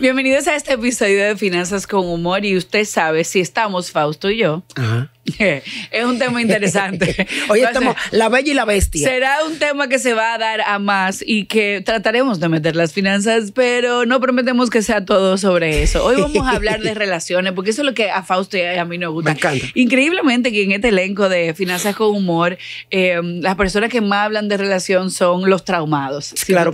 Bienvenidos a este episodio de Finanzas con Humor y usted sabe si estamos Fausto y yo es un tema interesante. Hoy estamos la bella y la bestia. Será un tema que se va a dar a más y que trataremos de meter las finanzas, pero no prometemos que sea todo sobre eso. Hoy vamos a hablar de relaciones, porque eso es lo que a Fausto y a mí nos gusta. Me encanta. Increíblemente que en este elenco de Finanzas con Humor, eh, las personas que más hablan de relación son los traumados. claro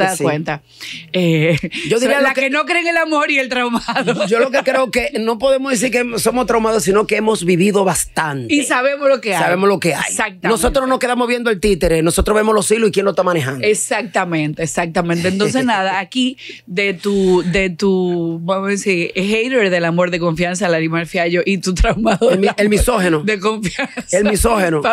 eh, yo la que, que no creen el amor y el traumado. Yo lo que creo que no podemos decir que somos traumados, sino que hemos vivido bastante. Y sabemos lo que hay. Sabemos lo que hay. Nosotros no nos quedamos viendo el títere, nosotros vemos los hilos y quién lo está manejando. Exactamente, exactamente. Entonces, nada, aquí de tu, de tu, vamos a decir, hater del amor de confianza, Larimar Fiallo, y tu traumado. El, misógeno. De confianza. El misógeno.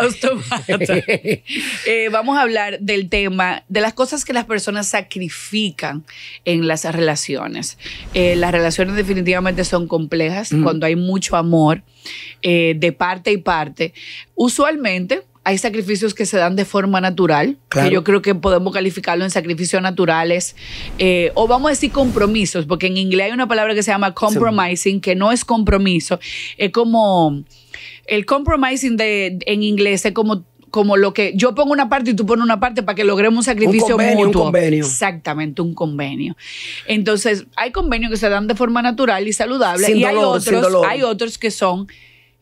Eh, vamos a hablar del tema, de las cosas que las personas sacrifican en las relaciones. Eh, las relaciones definitivamente son complejas cuando hay mucho amor eh, de parte y parte, usualmente hay sacrificios que se dan de forma natural, que yo creo que podemos calificarlo en sacrificios naturales, eh, o vamos a decir compromisos, porque en inglés hay una palabra que se llama compromising, que no es compromiso, es como el compromising de, en inglés es como como lo que yo pongo una parte y tú pones una parte para que logremos un sacrificio un convenio, Un convenio. Exactamente, un convenio. Entonces, hay convenios que se dan de forma natural y saludable y hay otros, hay otros que son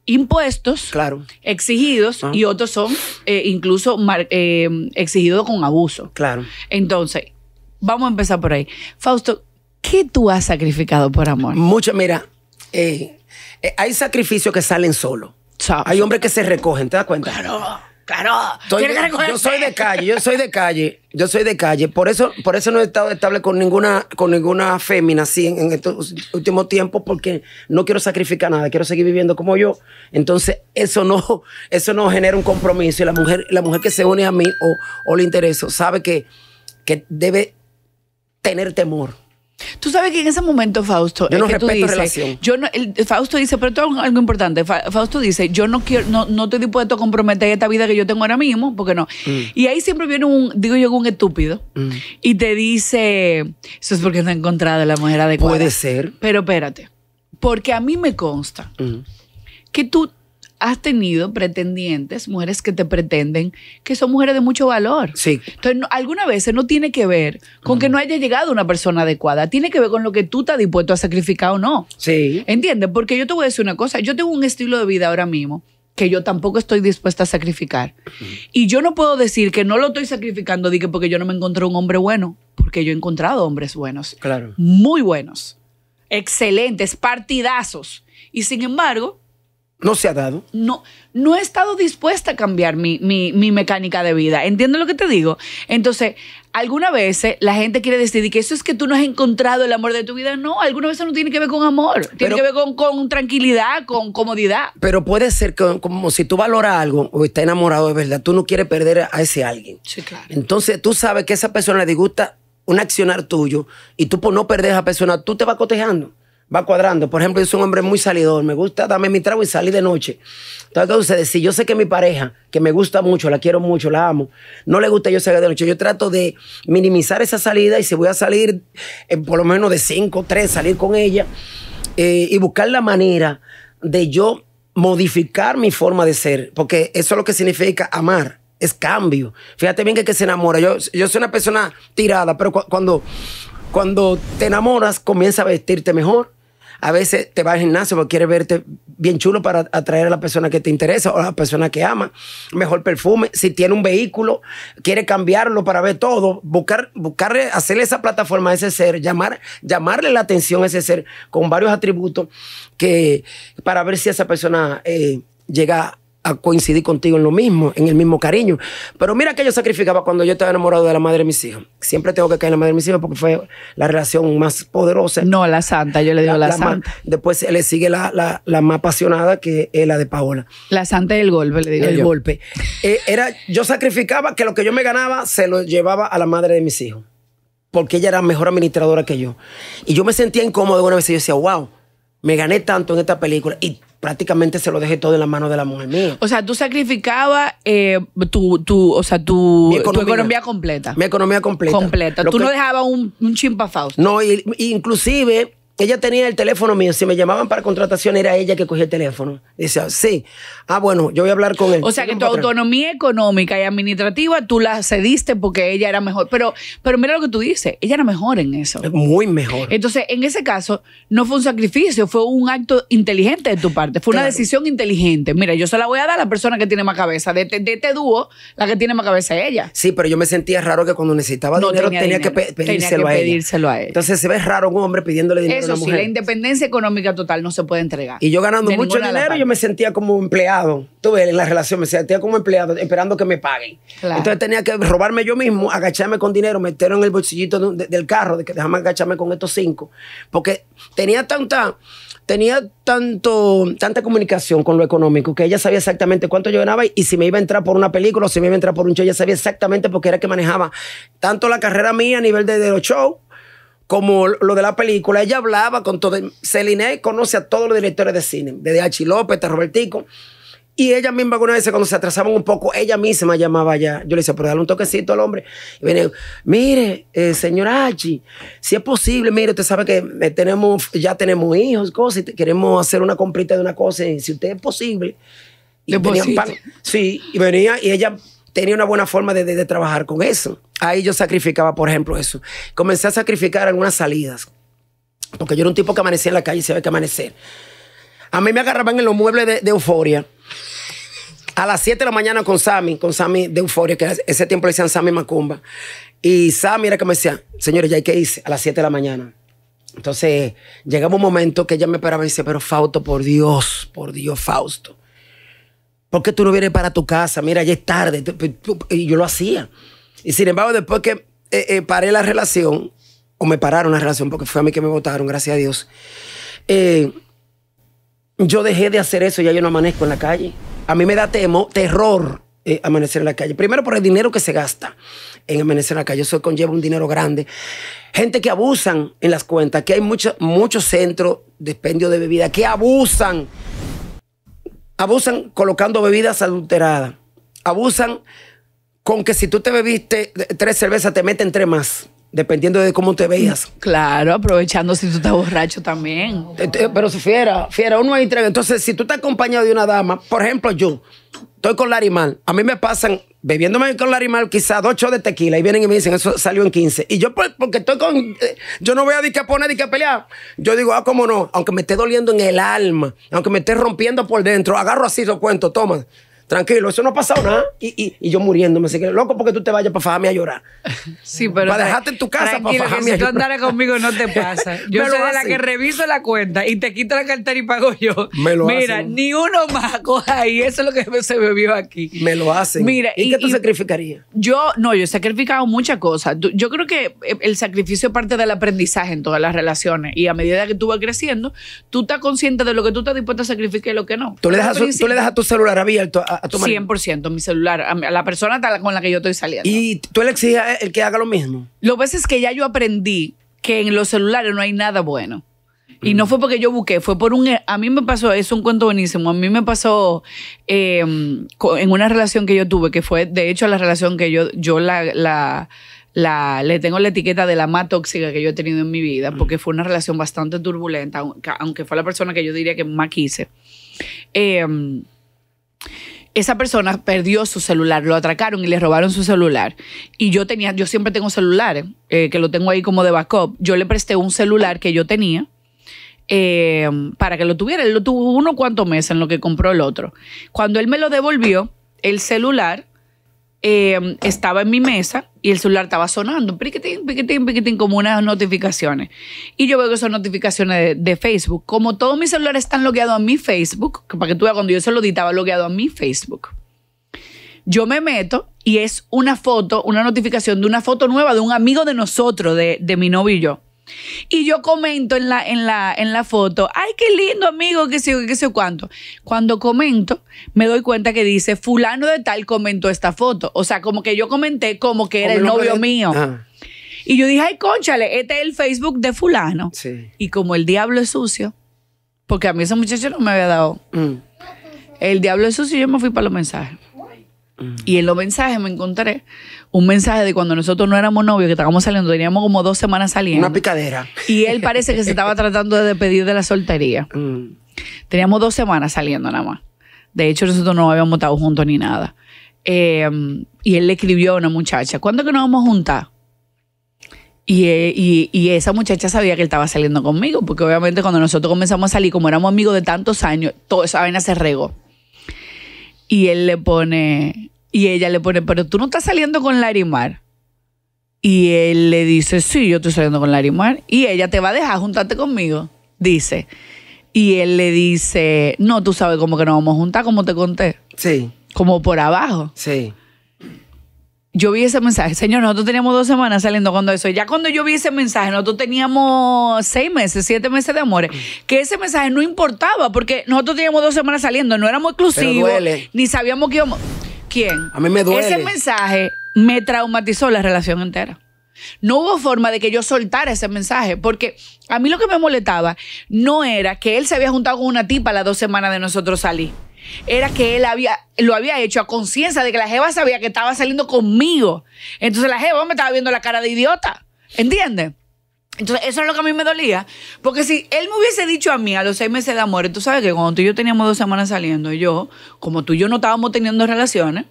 impuestos claro. exigidos ah. y otros son eh, incluso eh, exigidos con abuso. Claro. Entonces, vamos a empezar por ahí. Fausto, ¿qué tú has sacrificado por amor? Mucho, mira, eh, hay sacrificios que salen solos. Hay hombres que se recogen, ¿te das cuenta? Claro yo soy de calle, yo soy de calle, yo soy de calle. Por eso, por eso no he estado estable con ninguna, con ninguna fémina en, estos últimos tiempos, porque no quiero sacrificar nada, quiero seguir viviendo como yo. Entonces, eso no, eso no genera un compromiso. Y la mujer, la mujer que se une a mí o, le interesa, sabe que, que debe tener temor Tú sabes que en ese momento, Fausto, yo no que tú dices, Yo Fausto dice, pero es algo importante. Fausto dice, yo no quiero, no, no estoy dispuesto a comprometer esta vida que yo tengo ahora mismo, porque no. Mm. Y ahí siempre viene un, digo yo, un estúpido mm. y te dice, eso es porque no he encontrado la mujer adecuada. Puede ser. Pero espérate, porque a mí me consta mm. que tú has tenido pretendientes, mujeres que te pretenden, que son mujeres de mucho valor. Sí. Entonces, alguna algunas veces no tiene que ver con que no haya llegado una persona adecuada, tiene que ver con lo que tú estás dispuesto a sacrificar o no. Sí. ¿Entiendes? Porque yo te voy a decir una cosa, yo tengo un estilo de vida ahora mismo que yo tampoco estoy dispuesta a sacrificar. Y yo no puedo decir que no lo estoy sacrificando porque yo no me encontré un hombre bueno, porque yo he encontrado hombres buenos. Claro. Muy buenos. Excelentes, partidazos. Y sin embargo, no se ha dado. No, no he estado dispuesta a cambiar mi, mi, mi mecánica de vida. Entiendo lo que te digo? Entonces, alguna veces la gente quiere decir que eso es que tú no has encontrado el amor de tu vida. No, alguna veces no tiene que ver con amor. Tiene que ver con, tranquilidad, con comodidad. Pero puede ser que, como si tú valoras algo o estás enamorado de verdad, tú no quieres perder a ese alguien. Sí, claro. Entonces, tú sabes que esa persona le disgusta un accionar tuyo y tú por no perder a esa persona, tú te vas cotejando va cuadrando. Por ejemplo, yo soy un hombre muy salidor, me gusta darme mi trago y salir de noche. Entonces, ¿qué Si yo sé que mi pareja, que me gusta mucho, la quiero mucho, la amo, no le gusta yo salir de noche, yo trato de minimizar esa salida y si voy a salir eh, por lo menos de 5, 3, salir con ella eh, y buscar la manera de yo modificar mi forma de ser, porque eso es lo que significa amar es cambio. Fíjate bien que, se enamora. Yo, yo soy una persona tirada, pero cuando, cuando te enamoras, comienza a vestirte mejor. A veces te vas al gimnasio porque quieres verte bien chulo para atraer a la persona que te interesa o a la persona que ama. Mejor perfume. Si tiene un vehículo, quiere cambiarlo para ver todo. Buscar, buscarle, hacerle esa plataforma a ese ser, llamar, llamarle la atención a ese ser con varios atributos que para ver si esa persona eh, llega coincidí coincidir contigo en lo mismo, en el mismo cariño. Pero mira que yo sacrificaba cuando yo estaba enamorado de la madre de mis hijos. Siempre tengo que caer en la madre de mis hijos porque fue la relación más poderosa. No, la santa, yo le digo la, santa. después le sigue la, más apasionada que es la de Paola. La santa del golpe, le digo El golpe. Eh, era, yo sacrificaba que lo que yo me ganaba se lo llevaba a la madre de mis hijos. Porque ella era mejor administradora que yo. Y yo me sentía incómodo una vez y yo decía, wow, me gané tanto en esta película y prácticamente se lo dejé todo en la mano de la mujer mía. O sea, tú sacrificabas eh, tu, tu, o sea, tu, economía, completa. Mi economía completa. Completa. tú no dejabas un, un chimpa No, inclusive ella tenía el teléfono mío. Si me llamaban para contratación, era ella que cogía el teléfono. Dice, sí. Ah, bueno, yo voy a hablar con él. O sea, que tu autonomía económica y administrativa tú la cediste porque ella era mejor. Pero, pero mira lo que tú dices. Ella era mejor en eso. Eh, muy mejor. Entonces, en ese caso, no fue un sacrificio, fue un acto inteligente de tu parte. Fue una decisión inteligente. Mira, yo se la voy a dar a la persona que tiene más cabeza. De, este dúo, la que tiene más cabeza es ella. Sí, pero yo me sentía raro que cuando necesitaba dinero tenía, que pedírselo, a, ella. Entonces, se ve raro un hombre pidiéndole dinero. Si la independencia económica total no se puede entregar. Y yo ganando mucho dinero, yo me sentía como empleado. Tú ves, en la relación me sentía como empleado, esperando que me paguen. Entonces tenía que robarme yo mismo, agacharme con dinero, meterlo en el bolsillito del carro, de que déjame agacharme con estos cinco. Porque tenía tanta tenía tanto, tanta comunicación con lo económico que ella sabía exactamente cuánto yo ganaba y si me iba a entrar por una película o si me iba a entrar por un show, ella sabía exactamente porque era que manejaba tanto la carrera mía a nivel de, de los shows como lo de la película, ella hablaba con todo. Celine conoce a todos los directores de cine, desde H. López hasta Robertico. Y ella misma, alguna vez, cuando se atrasaban un poco, ella misma llamaba ya. Yo le decía, pero dale un toquecito al hombre. Y viene, mire, eh, señor si es posible, mire, usted sabe que eh, tenemos, ya tenemos hijos, cosas, y queremos hacer una comprita de una cosa, y si usted es posible. Y Sí, y venía, y ella tenía una buena forma de, trabajar con eso. Ahí yo sacrificaba, por ejemplo, eso. Comencé a sacrificar algunas salidas, porque yo era un tipo que amanecía en la calle y se ve que amanecer. A mí me agarraban en los muebles de, euforia. A las 7 de la mañana con Sammy, con Sammy de Euforia, que ese tiempo le decían Sammy Macumba. Y Sammy era que me decía, señores, ya hay que irse a las 7 de la mañana. Entonces, llegaba un momento que ella me esperaba y me decía, pero Fausto, por Dios, por Dios, Fausto. ¿Por qué tú no vienes para tu casa? Mira, ya es tarde. Pues, y yo lo hacía. Y sin embargo, después que eh, eh, paré la relación, o me pararon la relación, porque fue a mí que me votaron, gracias a Dios, eh, yo dejé de hacer eso, ya yo no amanezco en la calle. A mí me da temo, terror amanecer en la calle. Primero por el dinero que se gasta en amanecer en la calle. Eso conlleva un dinero grande. Gente que abusan en las cuentas, que hay muchos mucho centros de expendio de bebida que abusan abusan colocando bebidas adulteradas, abusan con que si tú te bebiste tres cervezas te meten tres más. Dependiendo de cómo te veías. Claro, aprovechando si tú estás borracho también. Eh, eh, pero si fiera, fiera, uno ahí Entonces, si tú estás acompañado de una dama, por ejemplo, yo estoy con animal, a mí me pasan bebiéndome con rimal, quizás dos de tequila y vienen y me dicen, eso salió en 15. Y yo, pues, porque estoy con. Eh, yo no voy a que a poner, a pelear. Yo digo, ah, cómo no, aunque me esté doliendo en el alma, aunque me esté rompiendo por dentro, agarro así, lo cuento, toma tranquilo, eso no ha pasado nada. Y, y, y yo muriéndome, así que loco porque tú te vayas para fajarme a llorar. Sí, pero. Para dejarte en tu casa para fajarme a Si tú andaras conmigo no te pasa. Yo soy de la que reviso la cuenta y te quito la cartera y pago yo. Me lo Mira, ni uno más coja ahí. Eso es lo que se bebió aquí. Me lo hacen. Mira, ¿y, qué tú sacrificarías? Yo, no, yo he sacrificado muchas cosas. Yo creo que eh, el sacrificio es parte del aprendizaje en todas las relaciones. Y a medida que tú vas creciendo, tú estás consciente de lo que tú estás dispuesto a sacrificar y lo que no. Tú le dejas, tú le dejas tu celular abierto a 100% mi celular, a, la persona con la que yo estoy saliendo. ¿Y tú le exiges el que haga lo mismo? Lo que pasa es que ya yo aprendí que en los celulares no hay nada bueno. Y no mm. fue porque yo busqué, fue por un... E, a mí me pasó, es un cuento buenísimo, a mí me pasó em, en una relación que yo tuve, que fue, de hecho, la relación que yo, yo la, la, le tengo la etiqueta de la más tóxica que yo he tenido en mi vida, porque mm. fue una relación bastante turbulenta, aunque fue la persona que yo diría que más quise. Em, esa persona perdió su celular, lo atracaron y le robaron su celular. Y yo tenía, yo siempre tengo celular, eh, que lo tengo ahí como de backup. Yo le presté un celular que yo tenía eh, para que lo tuviera. Él lo tuvo uno cuantos meses en lo que compró el otro. Cuando él me lo devolvió, el celular eh, estaba en mi mesa y el celular estaba sonando, piquetín, piquetín, piquetín, como unas notificaciones. Y yo veo que son notificaciones de, Facebook. Como todos mis celulares están logueados a mi Facebook, para que tú veas, cuando yo se lo editaba logueado a mi Facebook. Yo me meto y es una foto, una notificación de una foto nueva de un amigo de nosotros, de, de mi novio y yo. Y yo comento en la, en la, en la foto, ay, qué lindo amigo, que sé qué sé cuánto. Cuando comento, me doy cuenta que dice, fulano de tal comentó esta foto. O sea, como que yo comenté como que era el novio mío. Y yo dije, ay, conchale, este es el Facebook de fulano. Y como el diablo es sucio, porque a mí ese muchacho no me había dado... Mm. El diablo es sucio, yo me fui para los mensajes. Y en los mensajes me encontré un mensaje de cuando nosotros no éramos novios, que estábamos saliendo, teníamos como dos semanas saliendo. Una picadera. Y él parece que se estaba tratando de despedir de la soltería. Mm. Teníamos dos semanas saliendo nada más. De hecho, nosotros no habíamos estado juntos ni nada. Em, y él le escribió a una muchacha, ¿cuándo que nos vamos a juntar? Eh, y, y, esa muchacha sabía que él estaba saliendo conmigo, porque obviamente cuando nosotros comenzamos a salir, como éramos amigos de tantos años, toda esa vaina se regó. Y él le pone, y ella le pone, pero tú no estás saliendo con Larimar. Y él le dice, sí, yo estoy saliendo con Larimar. Y ella te va a dejar juntarte conmigo, dice. Y él le dice, no, tú sabes como que nos vamos a juntar, como te conté. Sí. Como por abajo. Sí yo vi ese mensaje, señor, nosotros teníamos dos semanas saliendo cuando eso, ya cuando yo vi ese mensaje, nosotros teníamos seis meses, siete meses de amores, que ese mensaje no importaba, porque nosotros teníamos dos semanas saliendo, no éramos exclusivos, ni sabíamos que ¿Quién? A mí me duele. Ese mensaje me traumatizó la relación entera. No hubo forma de que yo soltara ese mensaje, porque a mí lo que me molestaba no era que él se había juntado con una tipa las dos semanas de nosotros salir era que él había, lo había hecho a conciencia de que la Jeva sabía que estaba saliendo conmigo. Entonces la Jeva me estaba viendo la cara de idiota. ¿Entiendes? Entonces, eso es lo que a mí me dolía. Porque si él me hubiese dicho a mí a los seis meses de amor, tú sabes que cuando tú y yo teníamos dos semanas saliendo, yo, como tú y yo no estábamos teniendo relaciones,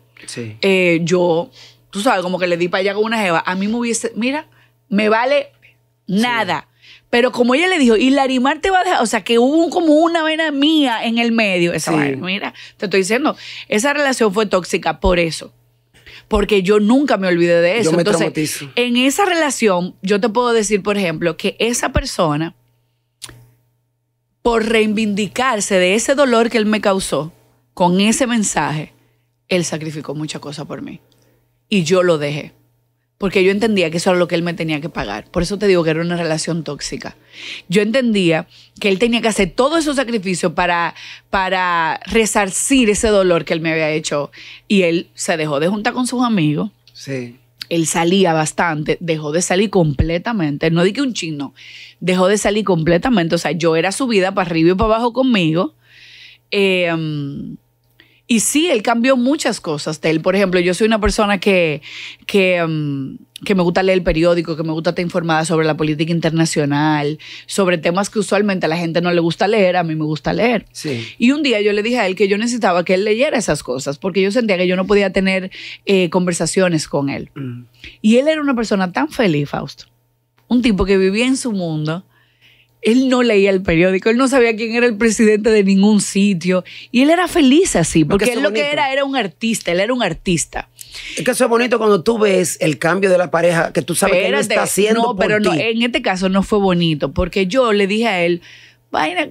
eh, yo, tú sabes, como que le di para allá con una jeva, a mí me hubiese, mira, me vale nada. Pero como ella le dijo, y Larimar te va a dejar, o sea, que hubo como una vena mía en el medio. Esa mira, te estoy diciendo, esa relación fue tóxica por eso. Porque yo nunca me olvidé de eso. Yo me Entonces, en esa relación, yo te puedo decir, por ejemplo, que esa persona, por reivindicarse de ese dolor que él me causó con ese mensaje, él sacrificó muchas cosas por mí. Y yo lo dejé porque yo entendía que eso era lo que él me tenía que pagar. Por eso te digo que era una relación tóxica. Yo entendía que él tenía que hacer todo esos sacrificios para, para resarcir ese dolor que él me había hecho. Y él se dejó de junta con sus amigos. Sí. Él salía bastante, dejó de salir completamente. No di que un chino, dejó de salir completamente. O sea, yo era su vida para arriba y para abajo conmigo. Eh, y sí, él cambió muchas cosas él. Por ejemplo, yo soy una persona que, mm, que, me gusta leer el periódico, que me gusta estar informada sobre la política internacional, sobre temas que usualmente a la gente no le gusta leer, a mí me gusta leer. Sí. Y un día yo le dije a él que yo necesitaba que él leyera esas cosas, porque yo sentía que yo no podía tener eh, conversaciones con él. Mm. Y él era una persona tan feliz, Fausto. Un tipo que vivía en su mundo él no leía el periódico, él no sabía quién era el presidente de ningún sitio y él era feliz así, porque, él lo que era era un artista, él era un artista. Es que eso es bonito cuando tú ves el cambio de la pareja, que tú sabes que él está haciendo. No, pero no, en este caso no fue bonito, porque yo le dije a él, vaina,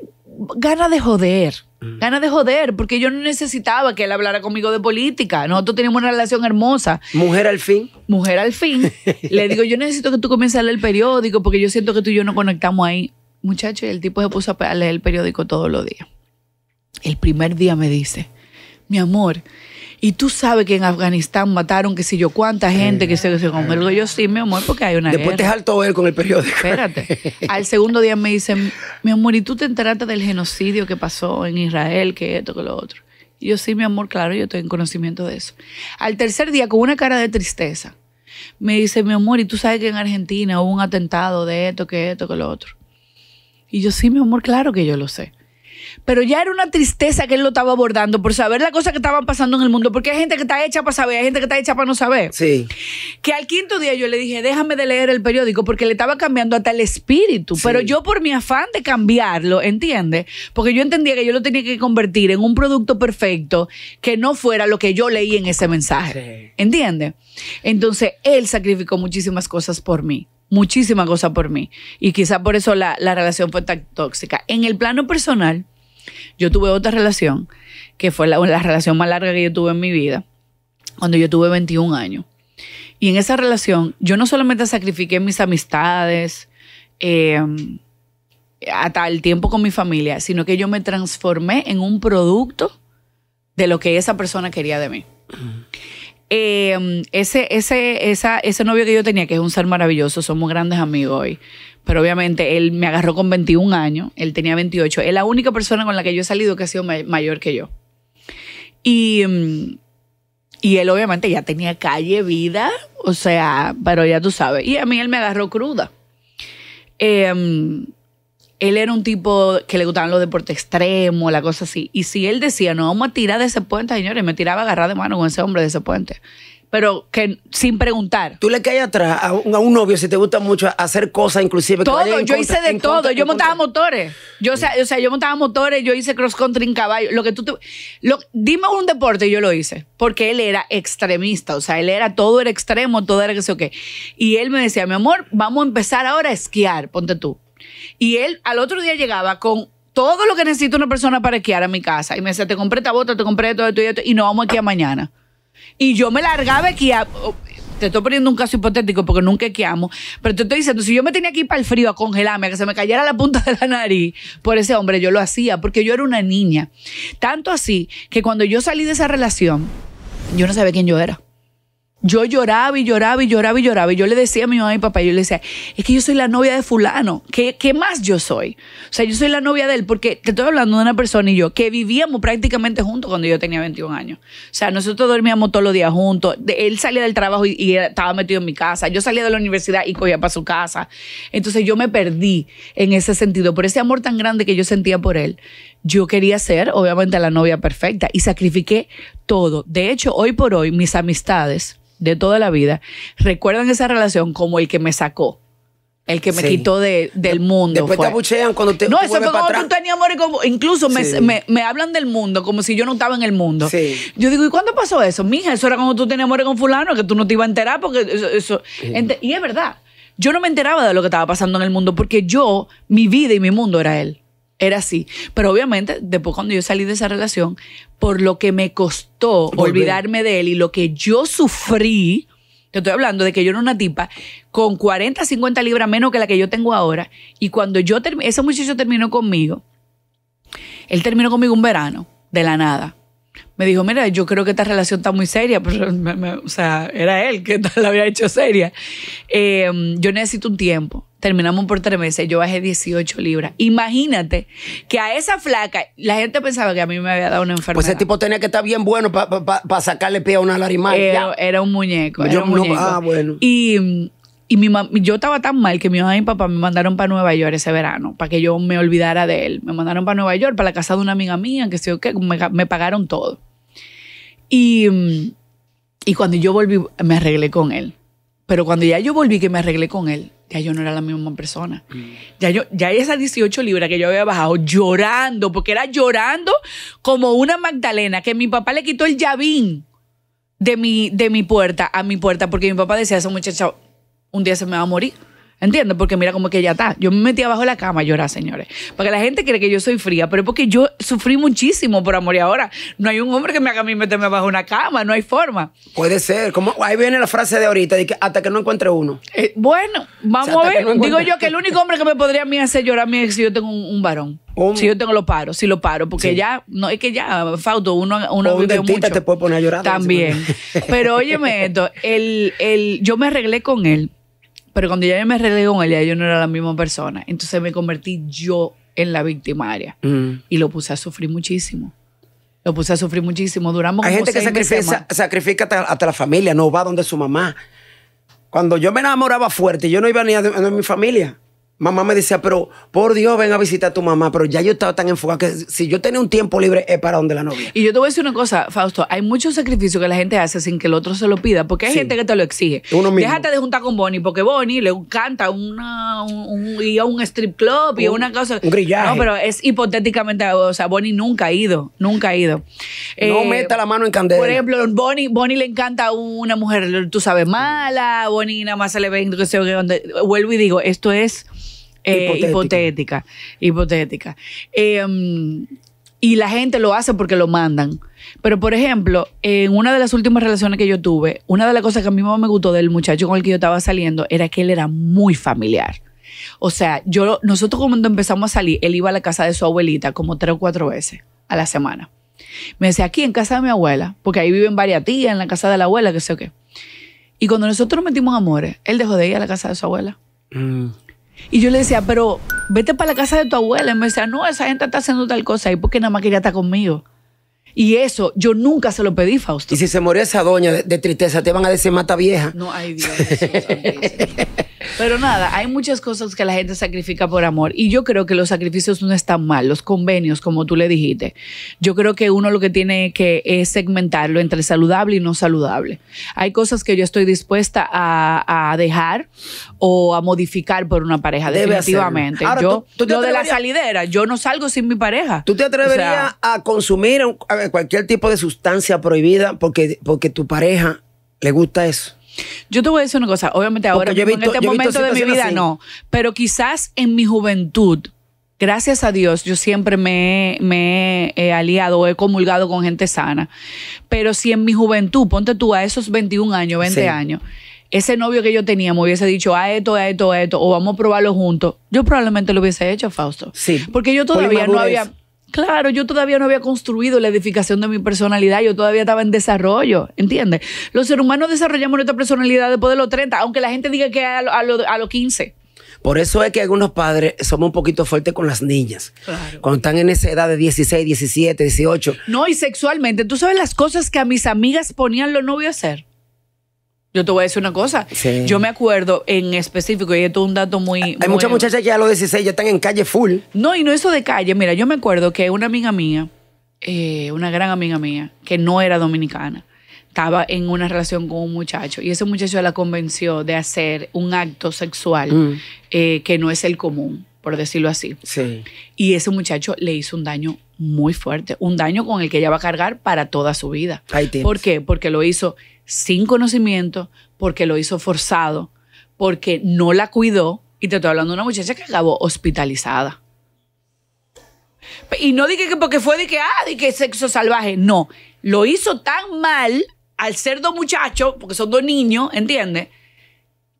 gana de joder. Mm. Gana de joder, porque yo no necesitaba que él hablara conmigo de política. Nosotros teníamos una relación hermosa. Mujer al fin. Mujer al fin. le digo, yo necesito que tú comiences a leer el periódico porque yo siento que tú y yo no conectamos ahí. Muchacho, el tipo se puso a leer el periódico todos los días. El primer día me dice, mi amor, y tú sabes que en Afganistán mataron qué sé yo cuánta gente que se, que se Yo sí, mi amor, porque hay una Después te saltó él con el periódico. Espérate. Al segundo día me dice, mi amor, ¿y tú te enteraste del genocidio que pasó en Israel, que esto, que lo otro? Y yo sí, mi amor, claro, yo estoy en conocimiento de eso. Al tercer día, con una cara de tristeza, me dice, mi amor, ¿y tú sabes que en Argentina hubo un atentado de esto, que esto, que lo otro? Y yo, sí, mi amor, claro que yo lo sé. Pero ya era una tristeza que él lo estaba abordando por saber las cosas que estaban pasando en el mundo, porque hay gente que está hecha para saber, hay gente que está hecha para no saber. Sí. Que al quinto día yo le dije, déjame de leer el periódico, porque le estaba cambiando hasta el espíritu. Pero yo por mi afán de cambiarlo, ¿entiendes? Porque yo entendía que yo lo tenía que convertir en un producto perfecto que no fuera lo que yo leí en ese mensaje. Sí. ¿Entiendes? Entonces él sacrificó muchísimas cosas por mí muchísima cosa por mí. Y quizá por eso la, relación fue tan tóxica. En el plano personal, yo tuve otra relación, que fue la, relación más larga que yo tuve en mi vida, cuando yo tuve 21 años. Y en esa relación, yo no solamente sacrifiqué mis amistades, hasta em, el tiempo con mi familia, sino que yo me transformé en un producto de lo que esa persona quería de mí. Em, ese, ese, ese novio que yo tenía, que es un ser maravilloso, somos grandes amigos hoy, pero obviamente él me agarró con 21 años, él tenía 28, es la única persona con la que yo he salido que ha sido mayor que yo. Y, em, y él obviamente ya tenía calle, vida, o sea, pero ya tú sabes, y a mí él me agarró cruda. Em, él era un tipo que le gustaban los deportes extremos, la cosa así. Y si él decía, no, vamos a tirar de ese puente, señores, me tiraba a agarrar de mano con ese hombre de ese puente. Pero que sin preguntar. Tú le caes atrás a un, novio si te gusta mucho hacer cosas, inclusive. Todo, yo hice de todo. yo montaba motores. Yo, o sea, yo montaba motores, yo hice cross country en caballo. Lo que tú dime un deporte y yo lo hice. Porque él era extremista. O sea, él era todo era extremo, todo era que sé o qué. Y él me decía, mi amor, vamos a empezar ahora a esquiar. Ponte tú y él al otro día llegaba con todo lo que necesita una persona para esquiar a mi casa. Y me decía, te compré esta bota, te compré todo esto y esto, y nos vamos a mañana. Y yo me largaba a oh, Te estoy poniendo un caso hipotético porque nunca esquiamos. Pero te estoy diciendo, si yo me tenía que ir para el frío a congelarme, a que se me cayera la punta de la nariz por ese hombre, yo lo hacía porque yo era una niña. Tanto así que cuando yo salí de esa relación, yo no sabía quién yo era yo lloraba y lloraba y lloraba y lloraba. Y yo le decía a mi mamá y mi papá, yo le decía, es que yo soy la novia de fulano. ¿Qué, más yo soy? O sea, yo soy la novia de él porque te estoy hablando de una persona y yo que vivíamos prácticamente juntos cuando yo tenía 21 años. O sea, nosotros dormíamos todos los días juntos. él salía del trabajo y, estaba metido en mi casa. Yo salía de la universidad y cogía para su casa. Entonces yo me perdí en ese sentido. Por ese amor tan grande que yo sentía por él, yo quería ser, obviamente, la novia perfecta y sacrifiqué todo. De hecho, hoy por hoy, mis amistades de toda la vida recuerdan esa relación como el que me sacó. El que me quitó del mundo. Después te abuchean cuando te. No, eso fue cuando tú tenías amor y como, Incluso me, hablan del mundo como si yo no estaba en el mundo. Yo digo, ¿y cuándo pasó eso? Mija, eso era cuando tú tenías amor con Fulano, que tú no te ibas a enterar porque eso y es verdad. Yo no me enteraba de lo que estaba pasando en el mundo porque yo, mi vida y mi mundo era él era así. Pero obviamente, después cuando yo salí de esa relación, por lo que me costó olvidarme de él y lo que yo sufrí, te estoy hablando de que yo era una tipa con 40, 50 libras menos que la que yo tengo ahora. Y cuando yo terminé, ese muchacho terminó conmigo, él terminó conmigo un verano, de la nada. Me dijo, mira, yo creo que esta relación está muy seria, pues, o sea, era él que la había hecho seria. Em, yo necesito un tiempo terminamos por tres meses, yo bajé 18 libras. Imagínate que a esa flaca, la gente pensaba que a mí me había dado una pues enfermedad. Pues ese tipo tenía que estar bien bueno para sacarle pie a una larimal. Era, un muñeco. ah, bueno. Y, yo estaba tan mal que mi mamá y mi papá me mandaron para Nueva York ese verano, para que yo me olvidara de él. Me mandaron para Nueva York, para la casa de una amiga mía, que se yo qué, me, pagaron todo. Y, y cuando yo volví, me arreglé con él. Pero cuando ya yo volví que me arreglé con él, ya yo no era la misma persona. Mm. Ya yo, ya esas 18 libras que yo había bajado llorando, porque era llorando como una Magdalena, que mi papá le quitó el llavín de mi, de mi puerta a mi puerta, porque mi papá decía, esa muchacha un día se me va a morir. ¿Entiendes? Porque mira como que ya está. Yo me metí abajo de la cama a llorar, señores. Porque la gente cree que yo soy fría, pero es porque yo sufrí muchísimo por amor y ahora no hay un hombre que me haga a mí meterme abajo de una cama, no hay forma. Puede ser. Como, ahí viene la frase de ahorita, de que hasta que no encuentre uno. Eh, bueno, vamos a ver. Digo yo que el único hombre que me podría a mí hacer llorar a mí es si yo tengo un, varón. si yo tengo los paros, si lo paro, porque ya, no, es que ya, Fauto, uno, uno un mucho. te puede poner a llorar. También. Pero óyeme esto, el, el, yo me arreglé con él pero cuando ya yo me arreglé con él, yo no era la misma persona. Entonces me convertí yo en la victimaria. Mm. Y lo puse a sufrir muchísimo. Lo puse a sufrir muchísimo. Duramos Hay gente que sacrifica, sacrifica hasta, la familia, no va donde su mamá. Cuando yo me enamoraba fuerte, yo no iba ni a, a mi familia mamá me decía, pero por Dios, ven a visitar a tu mamá. Pero ya yo estaba tan enfocada que si yo tenía un tiempo libre es para donde la novia. Y yo te voy a decir una cosa, Fausto, hay muchos sacrificios que la gente hace sin que el otro se lo pida, porque hay gente que te lo exige. Uno Déjate de juntar con Bonnie, porque Bonnie le encanta una, a un strip club y una cosa. Un grillaje. No, pero es hipotéticamente, o sea, Bonnie nunca ha ido, nunca ha ido. No eh, meta la mano en candela. Por ejemplo, Bonnie, Bonnie le encanta una mujer, tú sabes, mala, Bonnie nada más se le ve que donde vuelvo y digo, esto es eh, hipotética. Hipotética. Eh, um, y la gente lo hace porque lo mandan. Pero, por ejemplo, en una de las últimas relaciones que yo tuve, una de las cosas que a mí más me gustó del muchacho con el que yo estaba saliendo era que él era muy familiar. O sea, yo, nosotros cuando empezamos a salir, él iba a la casa de su abuelita como tres o cuatro veces a la semana. Me decía, aquí en casa de mi abuela, porque ahí viven varias tías, en la casa de la abuela, que sé qué. Y cuando nosotros metimos amores, él dejó de ir a la casa de su abuela. Mm. Y yo le decía, pero vete para la casa de tu abuela. Y me decía, no, esa gente está haciendo tal cosa ahí porque nada más quería estar conmigo. Y eso yo nunca se lo pedí, Fausto. Y si se murió esa doña de, tristeza, te van a decir mata vieja. No, ay Dios. Pero nada, hay muchas cosas que la gente sacrifica por amor y yo creo que los sacrificios no están mal, los convenios, como tú le dijiste. Yo creo que uno lo que tiene que es segmentarlo entre saludable y no saludable. Hay cosas que yo estoy dispuesta a, dejar o a modificar por una pareja, definitivamente. yo, lo de la salidera, yo no salgo sin mi pareja. ¿Tú te atreverías a consumir cualquier tipo de sustancia prohibida porque, porque tu pareja le gusta eso? Yo te voy a decir una cosa, obviamente ahora en este momento de mi vida no, pero quizás en mi juventud, gracias a Dios, yo siempre me, he aliado, he comulgado con gente sana, pero si en mi juventud, ponte tú a esos 21 años, 20 años, ese novio que yo tenía me hubiese dicho, a esto, a esto, a esto, o vamos a probarlo juntos, yo probablemente lo hubiese hecho, Fausto. Sí. Porque yo todavía no había... Claro, yo todavía no había construido la edificación de mi personalidad, yo todavía estaba en desarrollo, ¿entiendes? Los seres humanos desarrollamos nuestra personalidad después de los 30, aunque la gente diga que a los 15. Por eso es que algunos padres somos un poquito fuertes con las niñas. Cuando están en esa edad de 16, 17, 18. No, y sexualmente. Tú sabes las cosas que a mis amigas ponían los novios a hacer. Yo te voy a decir una cosa. Yo me acuerdo en específico, y esto es un dato muy. Hay muchas muchachas que a los 16 ya están en calle full. No, y no eso de calle. Mira, yo me acuerdo que una amiga mía, eh, una gran amiga mía, que no era dominicana, estaba en una relación con un muchacho y ese muchacho la convenció de hacer un acto sexual mm. eh, que no es el común por decirlo así. Sí. Y ese muchacho le hizo un daño muy fuerte, un daño con el que ella va a cargar para toda su vida. ¿Por qué? Porque lo hizo sin conocimiento, porque lo hizo forzado, porque no la cuidó. Y te estoy hablando de una muchacha que acabó hospitalizada. Y no dije que porque fue de que, ah, de que sexo salvaje. No, lo hizo tan mal al ser dos muchachos, porque son dos niños, ¿entiendes?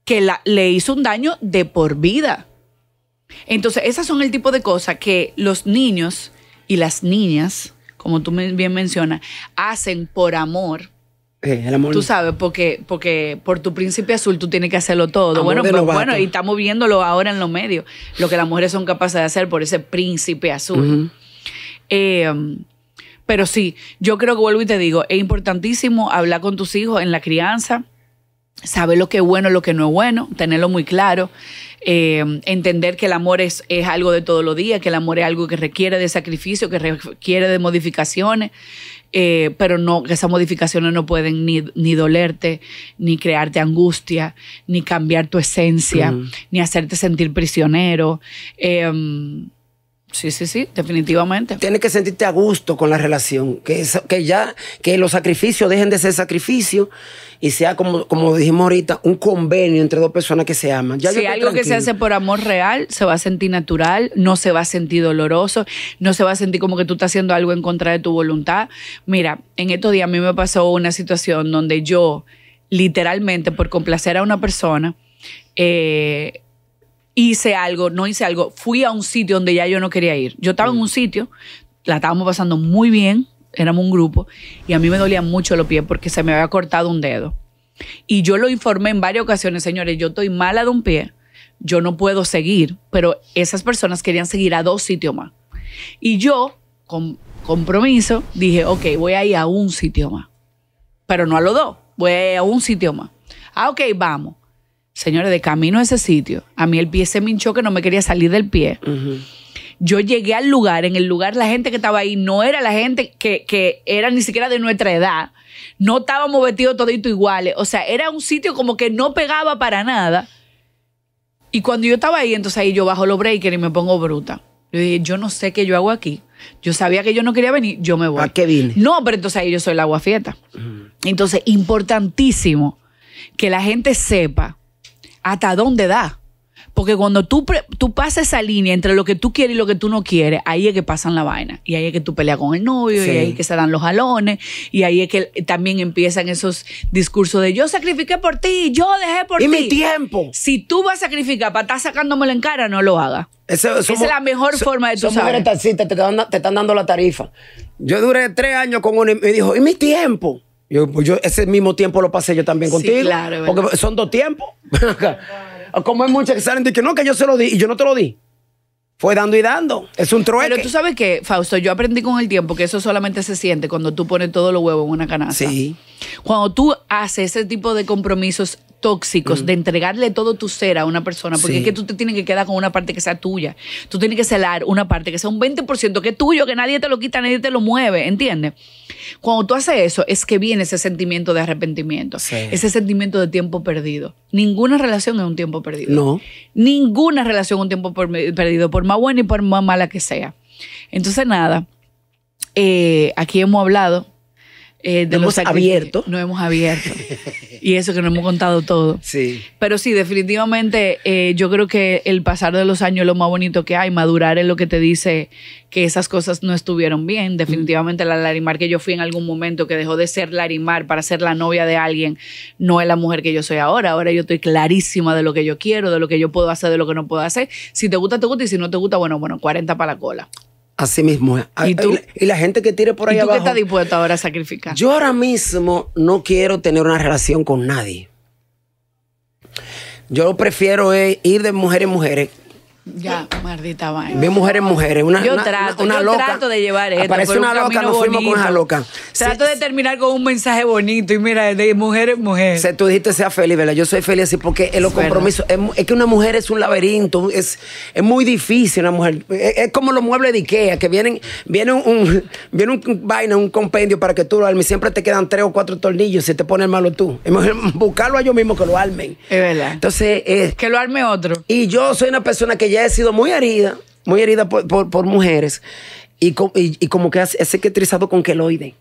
Que le hizo un daño de por vida. Entonces, esas son el tipo de cosas que los niños y las niñas, como tú bien mencionas, hacen por amor. el amor. Tú sabes, porque, porque por tu príncipe azul tú tienes que hacerlo todo. bueno, pero, bueno, y estamos viéndolo ahora en los medios, lo que las mujeres son capaces de hacer por ese príncipe azul. Em, pero sí, yo creo que vuelvo y te digo, es importantísimo hablar con tus hijos en la crianza saber lo que es bueno, lo que no es bueno, tenerlo muy claro, eh, entender que el amor es, es algo de todos los días, que el amor es algo que requiere de sacrificio, que requiere de modificaciones, eh, pero no, que esas modificaciones no pueden ni, dolerte, ni crearte angustia, ni cambiar tu esencia, ni hacerte sentir prisionero. Eh, Sí, sí, sí, definitivamente. Tienes que sentirte a gusto con la relación, que, ya que los sacrificios dejen de ser sacrificio y sea como, como dijimos ahorita, un convenio entre dos personas que se aman. Ya si algo que se hace por amor real, se va a sentir natural, no se va a sentir doloroso, no se va a sentir como que tú estás haciendo algo en contra de tu voluntad. Mira, en estos días a mí me pasó una situación donde yo, literalmente, por complacer a una persona, eh, hice algo, no hice algo, fui a un sitio donde ya yo no quería ir. Yo estaba en un mm. sitio, la estábamos pasando muy bien, éramos un grupo, y a mí me dolían mucho los pies porque se me había cortado un dedo. Y yo lo informé en varias ocasiones, señores, yo estoy mala de un pie, yo no puedo seguir, pero esas personas querían seguir a dos sitios más. Y yo, con compromiso, dije, ok, voy a ir a un sitio más, pero no a los dos, voy a ir a un sitio más. Ah, ok, vamos. Señores, de camino a ese sitio, a mí el pie se me hinchó que no me quería salir del pie. Yo llegué al lugar, en el lugar la gente que estaba ahí no era la gente que, era ni siquiera de nuestra edad. No estábamos vestidos toditos iguales. O sea, era un sitio como que no pegaba para nada. Y cuando yo estaba ahí, entonces ahí yo bajo los breakers y me pongo bruta. Yo dije, yo no sé qué yo hago aquí. Yo sabía que yo no quería venir, yo me voy. ¿A qué vine? No, pero entonces ahí yo soy la guafieta. Entonces, importantísimo que la gente sepa hasta dónde da. Porque cuando tú, tú pasas esa línea entre lo que tú quieres y lo que tú no quieres, ahí es que pasan la vaina. Y ahí es que tú peleas con el novio, y ahí es que se dan los jalones, y ahí es que también empiezan esos discursos de yo sacrifiqué por ti, yo dejé por ti. Y mi tiempo. Si tú vas a sacrificar para estar sacándomelo en cara, no lo hagas. Esa es la mejor forma de tú saber. Mujeres te, te, están dando la tarifa. Yo duré tres años con uno y me dijo, ¿y mi tiempo? Yo, ese mismo tiempo lo pasé yo también contigo. Porque son dos tiempos. Como hay muchas que salen de que no, que yo se lo di y yo no te lo di. Fue dando y dando. Es un trueque. Pero tú sabes que, Fausto, yo aprendí con el tiempo que eso solamente se siente cuando tú pones todos los huevos en una canasta. Sí. Cuando tú haces ese tipo de compromisos tóxicos mm. de entregarle todo tu ser a una persona, porque es que tú te tienes que quedar con una parte que sea tuya. Tú tienes que celar una parte que sea un 20% que es tuyo, que nadie te lo quita, nadie te lo mueve, ¿entiendes? Cuando tú haces eso, es que viene ese sentimiento de arrepentimiento, ese sentimiento de tiempo perdido. Ninguna relación es un tiempo perdido. No. Ninguna relación es un tiempo perdido, por más buena y por más mala que sea. Entonces, nada, eh, aquí hemos hablado no eh, hemos abierto. No hemos abierto. y eso que no hemos contado todo. Sí. Pero sí, definitivamente eh, yo creo que el pasar de los años lo más bonito que hay. Madurar es lo que te dice que esas cosas no estuvieron bien. Mm. Definitivamente la Larimar que yo fui en algún momento, que dejó de ser Larimar para ser la novia de alguien, no es la mujer que yo soy ahora. Ahora yo estoy clarísima de lo que yo quiero, de lo que yo puedo hacer, de lo que no puedo hacer. Si te gusta, te gusta. Y si no te gusta, bueno, bueno, 40 para la cola. Así mismo ¿Y, la gente que tire por ahí ¿Y tú qué estás dispuesto ahora a sacrificar? Yo ahora mismo no quiero tener una relación con nadie. Yo prefiero ir de mujer en mujeres ya, maldita vaina. Mi mujeres, mujeres. Una, yo trato, yo trato de llevar esto. Parece una loca, no fuimos con esa loca. Trato de terminar con un mensaje bonito y mira, de mujeres, mujeres. Se, tú dijiste sea feliz, ¿verdad? Yo soy feliz así porque los compromisos. Es, que una mujer es un laberinto, es, es muy difícil una mujer. Es, como los muebles de Ikea, que vienen, viene un, un vaina, un compendio para que tú lo armes. Siempre te quedan tres o cuatro tornillos si te pones malo tú. Es mejor buscarlo a yo mismo que lo armen. Es verdad. Entonces, es eh, que lo arme otro. Y yo soy una persona que ella ha sido muy herida, muy herida por, mujeres y, como que ha, cicatrizado con queloide.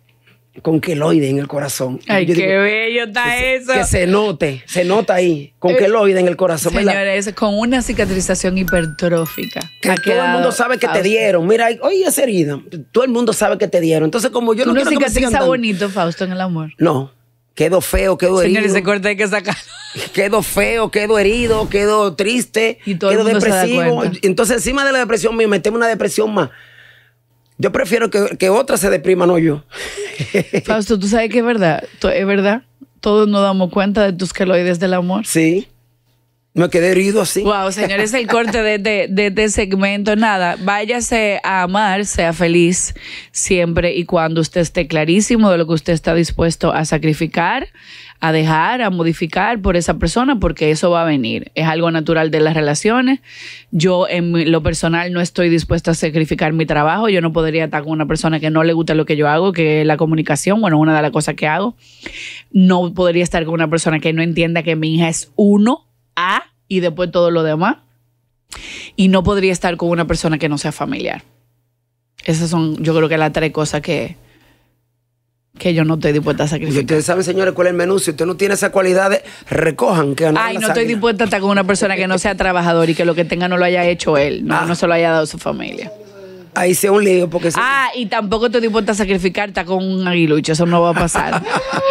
Con queloide en el corazón. Ay, qué bello está eso. que se note, se nota ahí, con eh, queloide en el corazón. Señores, con una cicatrización hipertrófica. Que todo el mundo sabe que te dieron. Mira, oye, es herida. Todo el mundo sabe que te dieron. Entonces, como yo no, no quiero que me bonito, Fausto, en el amor? No quedo feo, quedo herido. Señores, hay que sacar. Quedo feo, quedo herido, quedo triste, y todo quedo depresivo. Entonces, encima de la depresión me metemos una depresión más. Yo prefiero que, otras se depriman, no yo. Fausto, tú sabes que es verdad. Es verdad. Todos nos damos cuenta de tus caloides del amor. Sí. Me quedé herido así. Wow, señores, el corte de, de, segmento. Nada, váyase a amar, sea feliz siempre y cuando usted esté clarísimo de lo que usted está dispuesto a sacrificar, a dejar, a modificar por esa persona, porque eso va a venir. Es algo natural de las relaciones. Yo, en lo personal, no estoy dispuesto a sacrificar mi trabajo. Yo no podría estar con una persona que no le gusta lo que yo hago, que es la comunicación, bueno, una de las cosas que hago. No podría estar con una persona que no entienda que mi hija es uno y después todo lo demás. Y no podría estar con una persona que no sea familiar. Esas son, yo creo que las tres cosas que, que yo no estoy dispuesta a sacrificar. Y ustedes saben, señores, cuál es el menú. Si usted no tiene esas cualidades, recojan. Que Ay, no estoy dispuesta a estar con una persona que no sea trabajador y que lo que tenga no lo haya hecho él, no, ah. no se lo haya dado su familia. Ahí sea un lío porque... Ah, y tampoco te importa sacrificarte con un aguilucho, eso no va a pasar.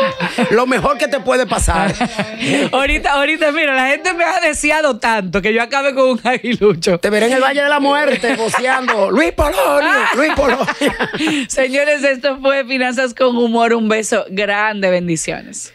Lo mejor que te puede pasar. ahorita, ahorita, mira, la gente me ha deseado tanto que yo acabe con un aguilucho. Te veré en el Valle de la Muerte boceando. Luis Polonio, Luis Polonio. Señores, esto fue Finanzas con Humor. Un beso grande, bendiciones.